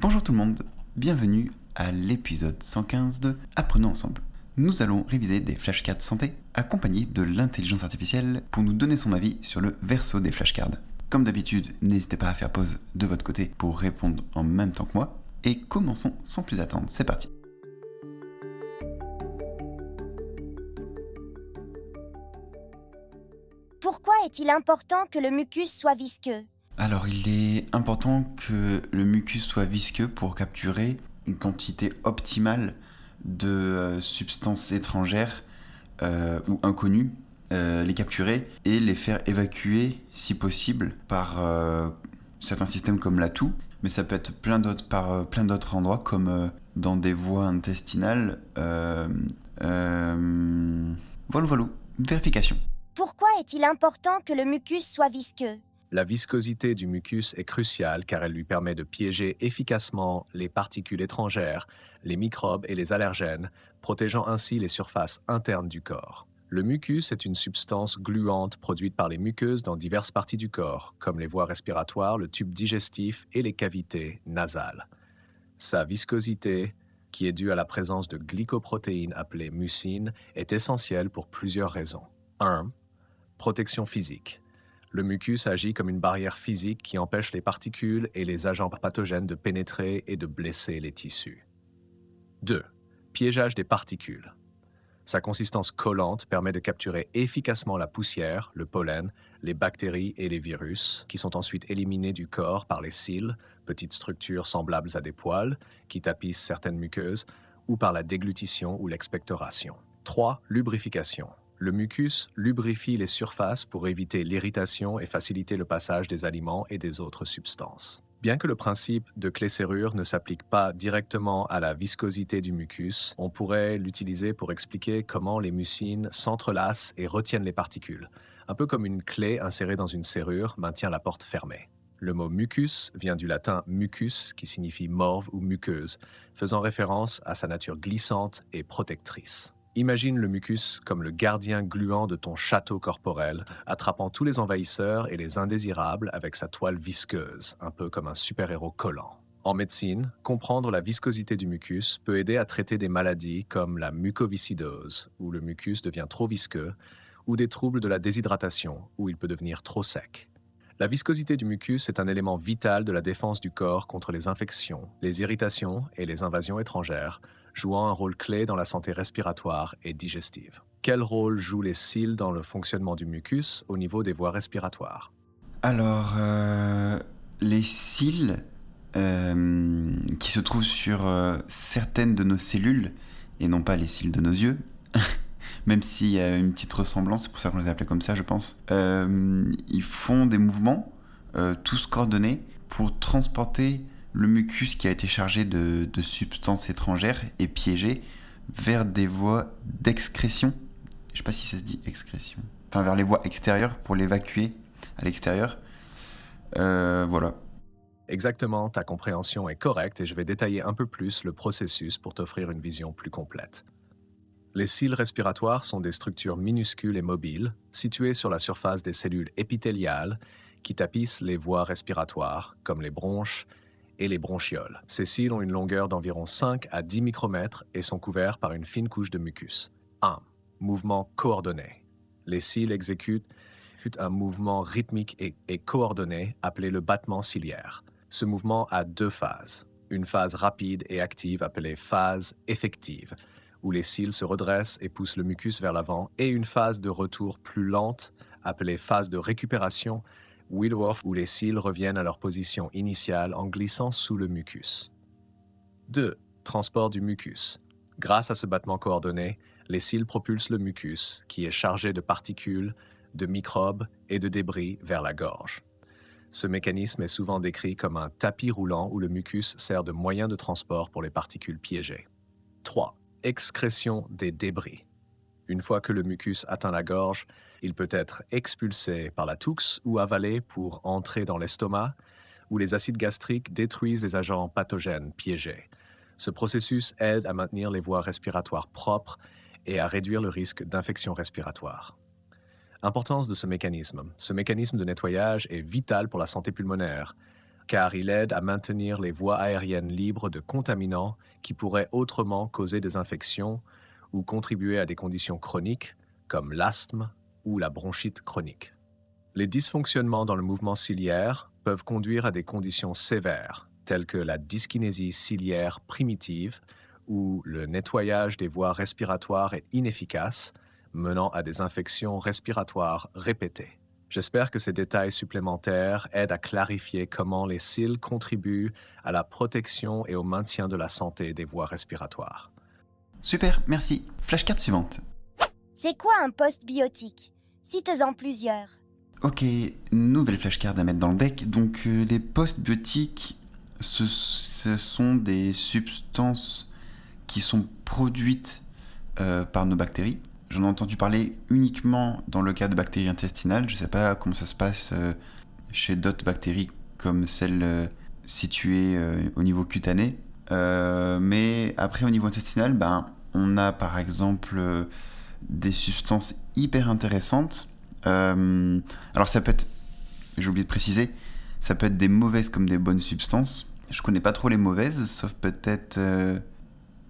Bonjour tout le monde, bienvenue à l'épisode 115 de Apprenons ensemble. Nous allons réviser des flashcards santé accompagnés de l'intelligence artificielle pour nous donner son avis sur le verso des flashcards. Comme d'habitude, n'hésitez pas à faire pause de votre côté pour répondre en même temps que moi. Et commençons sans plus attendre, c'est parti. Pourquoi est-il important que le mucus soit visqueux alors il est important que le mucus soit visqueux pour capturer une quantité optimale de euh, substances étrangères euh, ou inconnues, euh, les capturer et les faire évacuer si possible par certains systèmes comme la mais ça peut être plein d'autres par plein d'autres endroits comme dans des voies intestinales. voilà, voilà, vérification. Pourquoi est-il important que le mucus soit visqueux la viscosité du mucus est cruciale car elle lui permet de piéger efficacement les particules étrangères, les microbes et les allergènes, protégeant ainsi les surfaces internes du corps. Le mucus est une substance gluante produite par les muqueuses dans diverses parties du corps, comme les voies respiratoires, le tube digestif et les cavités nasales. Sa viscosité, qui est due à la présence de glycoprotéines appelées mucines, est essentielle pour plusieurs raisons. 1. Protection physique. Le mucus agit comme une barrière physique qui empêche les particules et les agents pathogènes de pénétrer et de blesser les tissus. 2. Piégeage des particules. Sa consistance collante permet de capturer efficacement la poussière, le pollen, les bactéries et les virus, qui sont ensuite éliminés du corps par les cils, petites structures semblables à des poils, qui tapissent certaines muqueuses, ou par la déglutition ou l'expectoration. 3. Lubrification. Le mucus lubrifie les surfaces pour éviter l'irritation et faciliter le passage des aliments et des autres substances. Bien que le principe de clé-serrure ne s'applique pas directement à la viscosité du mucus, on pourrait l'utiliser pour expliquer comment les mucines s'entrelacent et retiennent les particules, un peu comme une clé insérée dans une serrure maintient la porte fermée. Le mot mucus vient du latin mucus, qui signifie morve ou muqueuse, faisant référence à sa nature glissante et protectrice. Imagine le mucus comme le gardien gluant de ton château corporel, attrapant tous les envahisseurs et les indésirables avec sa toile visqueuse, un peu comme un super-héros collant. En médecine, comprendre la viscosité du mucus peut aider à traiter des maladies comme la mucoviscidose, où le mucus devient trop visqueux, ou des troubles de la déshydratation, où il peut devenir trop sec. La viscosité du mucus est un élément vital de la défense du corps contre les infections, les irritations et les invasions étrangères, jouant un rôle clé dans la santé respiratoire et digestive. Quel rôle jouent les cils dans le fonctionnement du mucus au niveau des voies respiratoires Alors, euh, les cils euh, qui se trouvent sur euh, certaines de nos cellules, et non pas les cils de nos yeux, même s'il y a une petite ressemblance, c'est pour ça qu'on les appelés comme ça, je pense, ils font des mouvements, tous coordonnés, pour transporter le mucus qui a été chargé de, substances étrangères est piégé vers des voies d'excrétion. Je sais pas si ça se dit excrétion. Enfin, vers les voies extérieures pour l'évacuer à l'extérieur. Euh, voilà. Exactement, ta compréhension est correcte et je vais détailler un peu plus le processus pour t'offrir une vision plus complète. Les cils respiratoires sont des structures minuscules et mobiles, situées sur la surface des cellules épithéliales qui tapissent les voies respiratoires, comme les bronches, et les bronchioles. Ces cils ont une longueur d'environ 5 à 10 micromètres et sont couverts par une fine couche de mucus. 1. Mouvement coordonné. Les cils exécutent un mouvement rythmique et, coordonné appelé le battement ciliaire. Ce mouvement a deux phases. Une phase rapide et active appelée phase effective, où les cils se redressent et poussent le mucus vers l'avant, et une phase de retour plus lente appelée phase de récupération, wheelwolf où les cils reviennent à leur position initiale en glissant sous le mucus. 2. Transport du mucus. Grâce à ce battement coordonné, les cils propulsent le mucus, qui est chargé de particules, de microbes et de débris, vers la gorge. Ce mécanisme est souvent décrit comme un tapis roulant où le mucus sert de moyen de transport pour les particules piégées. 3. Excrétion des débris. Une fois que le mucus atteint la gorge, il peut être expulsé par la toux ou avalé pour entrer dans l'estomac, où les acides gastriques détruisent les agents pathogènes piégés. Ce processus aide à maintenir les voies respiratoires propres et à réduire le risque d'infection respiratoire. Importance de ce mécanisme. Ce mécanisme de nettoyage est vital pour la santé pulmonaire, car il aide à maintenir les voies aériennes libres de contaminants qui pourraient autrement causer des infections ou contribuer à des conditions chroniques comme l'asthme ou la bronchite chronique. Les dysfonctionnements dans le mouvement ciliaire peuvent conduire à des conditions sévères, telles que la dyskinésie ciliaire primitive où le nettoyage des voies respiratoires est inefficace, menant à des infections respiratoires répétées. J'espère que ces détails supplémentaires aident à clarifier comment les cils contribuent à la protection et au maintien de la santé des voies respiratoires. Super, merci. Flashcard suivante. C'est quoi un post biotique Cites-en plusieurs. Ok, nouvelle flashcard à mettre dans le deck. Donc euh, les postbiotiques, ce, ce, sont des substances qui sont produites euh, par nos bactéries. J'en ai entendu parler uniquement dans le cas de bactéries intestinales. Je ne sais pas comment ça se passe euh, chez d'autres bactéries comme celles situées au niveau cutané. Euh, mais après, au niveau intestinal, ben, on a par exemple euh, des substances hyper intéressantes. Euh, alors, ça peut être, j'ai oublié de préciser, ça peut être des mauvaises comme des bonnes substances. Je connais pas trop les mauvaises, sauf peut-être,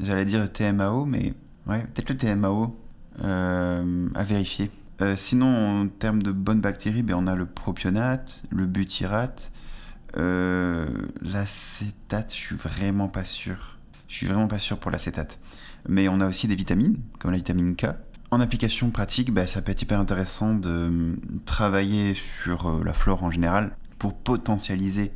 j'allais dire TMAO, mais ouais, peut-être le TMAO à vérifier. sinon, en termes de bonnes bactéries, ben, on a le propionate, le butyrate, euh, l'acétate, je suis vraiment pas sûr. Je suis vraiment pas sûr pour l'acétate. Mais on a aussi des vitamines, comme la vitamine K. En application pratique, bah, ça peut être hyper intéressant de mm, travailler sur euh, la flore en général pour potentialiser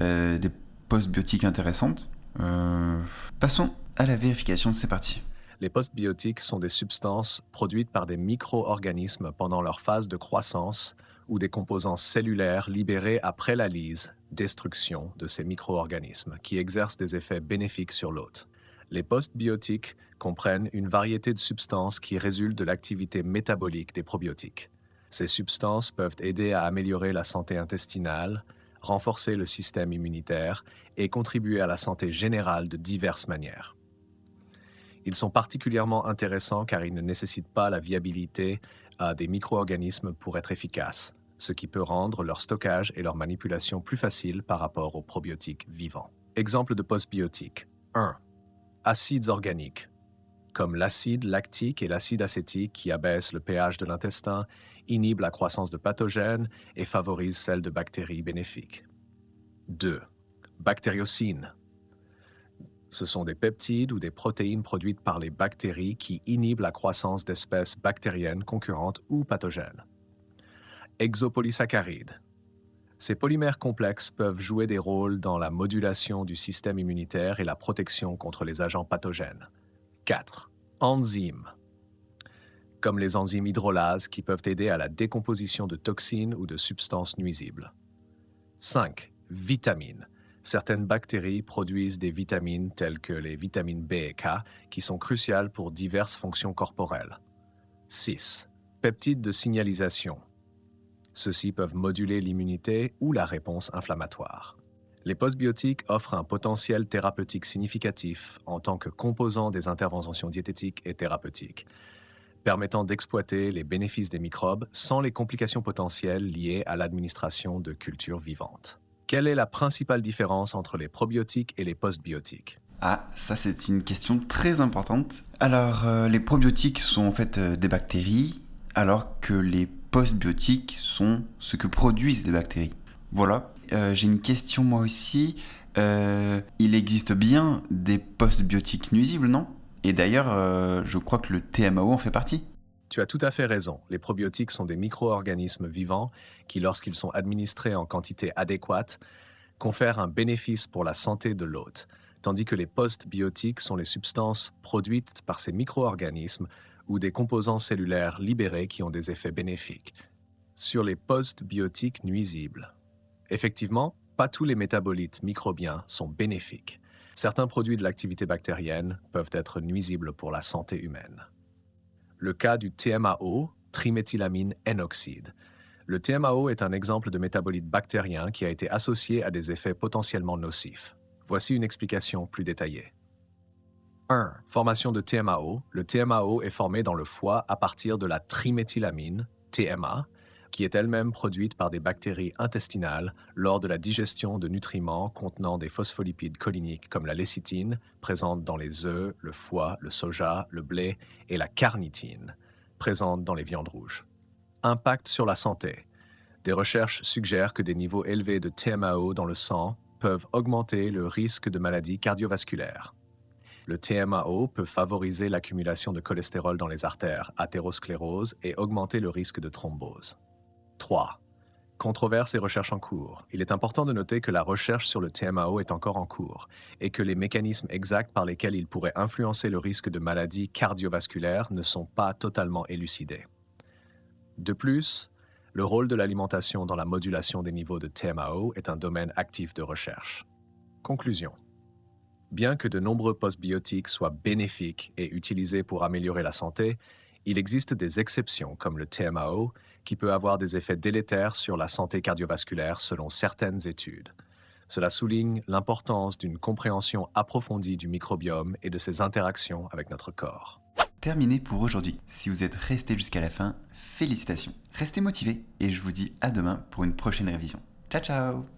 euh, des postbiotiques intéressantes. Euh, passons à la vérification, c'est parti. Les postbiotiques sont des substances produites par des micro-organismes pendant leur phase de croissance ou des composants cellulaires libérés après la lyse, destruction de ces micro-organismes qui exercent des effets bénéfiques sur l'hôte. Les postbiotiques comprennent une variété de substances qui résultent de l'activité métabolique des probiotiques. Ces substances peuvent aider à améliorer la santé intestinale, renforcer le système immunitaire et contribuer à la santé générale de diverses manières. Ils sont particulièrement intéressants car ils ne nécessitent pas la viabilité euh, des micro-organismes pour être efficaces, ce qui peut rendre leur stockage et leur manipulation plus faciles par rapport aux probiotiques vivants. Exemple de postbiotiques 1. Acides organiques, comme l'acide lactique et l'acide acétique qui abaissent le pH de l'intestin, inhibent la croissance de pathogènes et favorisent celle de bactéries bénéfiques. 2. Bactériocines. Ce sont des peptides ou des protéines produites par les bactéries qui inhibent la croissance d'espèces bactériennes concurrentes ou pathogènes. Exopolysaccharides. Ces polymères complexes peuvent jouer des rôles dans la modulation du système immunitaire et la protection contre les agents pathogènes. 4. Enzymes. Comme les enzymes hydrolases qui peuvent aider à la décomposition de toxines ou de substances nuisibles. 5. Vitamines. Certaines bactéries produisent des vitamines telles que les vitamines B et K qui sont cruciales pour diverses fonctions corporelles. 6. Peptides de signalisation ceux-ci peuvent moduler l'immunité ou la réponse inflammatoire. Les postbiotiques offrent un potentiel thérapeutique significatif en tant que composant des interventions diététiques et thérapeutiques, permettant d'exploiter les bénéfices des microbes sans les complications potentielles liées à l'administration de cultures vivantes. Quelle est la principale différence entre les probiotiques et les postbiotiques ah, ça c'est une question très importante. Alors, euh, les probiotiques sont en fait euh, des bactéries, alors que les postbiotiques sont ce que produisent les bactéries. Voilà. Euh, j'ai une question moi aussi. Euh, il existe bien des postbiotiques nuisibles, non Et d'ailleurs, euh, je crois que le TMAO en fait partie. Tu as tout à fait raison. Les probiotiques sont des micro-organismes vivants qui, lorsqu'ils sont administrés en quantité adéquate, confèrent un bénéfice pour la santé de l'hôte, tandis que les postbiotiques sont les substances produites par ces micro-organismes ou des composants cellulaires libérés qui ont des effets bénéfiques sur les postbiotiques nuisibles. Effectivement, pas tous les métabolites microbiens sont bénéfiques. Certains produits de l'activité bactérienne peuvent être nuisibles pour la santé humaine. Le cas du TMAO, triméthylamine N-oxyde. Le TMAO est un exemple de métabolite bactérien qui a été associé à des effets potentiellement nocifs. Voici une explication plus détaillée. 1. Formation de TMAO. Le TMAO est formé dans le foie à partir de la triméthylamine, TMA, qui est elle-même produite par des bactéries intestinales lors de la digestion de nutriments contenant des phospholipides choliniques comme la lécithine, présente dans les œufs, le foie, le soja, le blé, et la carnitine, présente dans les viandes rouges. Impact sur la santé. Des recherches suggèrent que des niveaux élevés de TMAO dans le sang peuvent augmenter le risque de maladies cardiovasculaires. Le TMAO peut favoriser l'accumulation de cholestérol dans les artères, athérosclérose et augmenter le risque de thrombose. 3. Controverses et recherches en cours. Il est important de noter que la recherche sur le TMAO est encore en cours et que les mécanismes exacts par lesquels il pourrait influencer le risque de maladies cardiovasculaires ne sont pas totalement élucidés. De plus, le rôle de l'alimentation dans la modulation des niveaux de TMAO est un domaine actif de recherche. Conclusion. Bien que de nombreux postbiotiques soient bénéfiques et utilisés pour améliorer la santé, il existe des exceptions comme le TMAO qui peut avoir des effets délétères sur la santé cardiovasculaire selon certaines études. Cela souligne l'importance d'une compréhension approfondie du microbiome et de ses interactions avec notre corps. Terminé pour aujourd'hui. Si vous êtes resté jusqu'à la fin, félicitations. Restez motivés et je vous dis à demain pour une prochaine révision. Ciao ciao